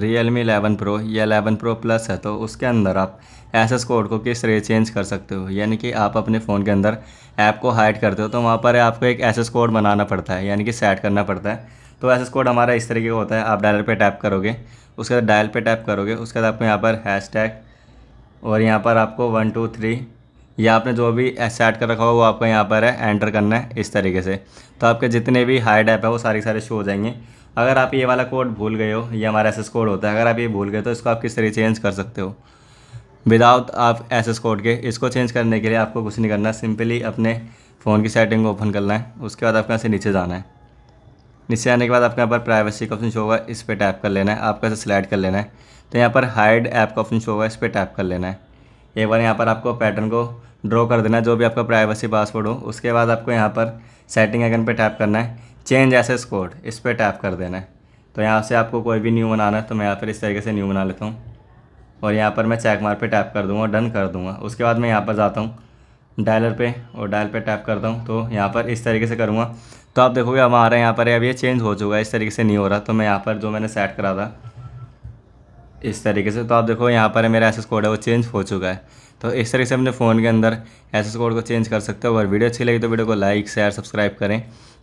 real Realme eleven pro या eleven pro plus है तो उसके अंदर आप एस कोड को किस तरह चेंज कर सकते हो यानी कि आप अपने फ़ोन के अंदर ऐप को हाइड करते हो तो वहाँ पर आपको एक एस कोड बनाना पड़ता है यानी कि सेट करना पड़ता है तो एस कोड हमारा इस तरीके का होता है आप डायल पे टैप करोगे उसके बाद डायल पे टैप करोगे उसके बाद आपको यहाँ पर हैश और यहाँ पर आपको वन टू थ्री या आपने जो भी सेट कर रखा हो वो आपको यहाँ पर है एंटर करना है इस तरीके से तो आपके जितने भी हाइड ऐप है वो सारे सारे शो हो जाएंगे अगर आप ये वाला कोड भूल गए हो ये हमारा एस कोड होता है अगर आप ये भूल गए तो इसको आप किस तरह चेंज कर सकते हो विदाउट आप एस कोड के इसको चेंज करने के लिए आपको कुछ नहीं करना सिंपली अपने फ़ोन की सेटिंग को ओपन करना है उसके बाद आपके यहाँ से नीचे जाना है नीचे आने के बाद आपके यहाँ पर प्राइवेसी का ऑप्शन शो होगा इस पर टैप कर लेना है आपको ऐसे स्लाइड कर लेना है तो यहाँ पर हाइड ऐप का ऑप्शन शो होगा इस पर टैप कर लेना है एक बार यहाँ पर आपको पैटर्न को ड्रॉ कर देना है जो भी आपका प्राइवेसी पासवर्ड हो उसके बाद आपको यहाँ पर सेटिंग आइकन पर टैप करना है चेंज एसेस कोड इस पर टैप कर देना है तो यहाँ से आपको कोई भी न्यू बनाना है तो मैं यहाँ पर इस तरीके से न्यू बना लेता हूँ और यहाँ पर मैं चेक मार पे टैप कर दूँगा डन कर दूँगा उसके बाद मैं यहाँ पर जाता हूँ डायलर पे और डायल पे टैप करता हूँ तो यहाँ पर इस तरीके से करूँगा तो आप देखोगे अब यहाँ पर अब ये चेंज हो चुका है इस तरीके से नहीं हो रहा तो मैं यहाँ पर जो मैंने सेट करा था इस तरीके से तो आप देखो यहाँ पर मेरा एस कोड है वो चेंज हो चुका है तो इस तरीके से अपने फ़ोन के अंदर एस कोड को चेंज कर सकते हो अगर वीडियो अच्छी लगी तो वीडियो को लाइक शेयर सब्सक्राइब करें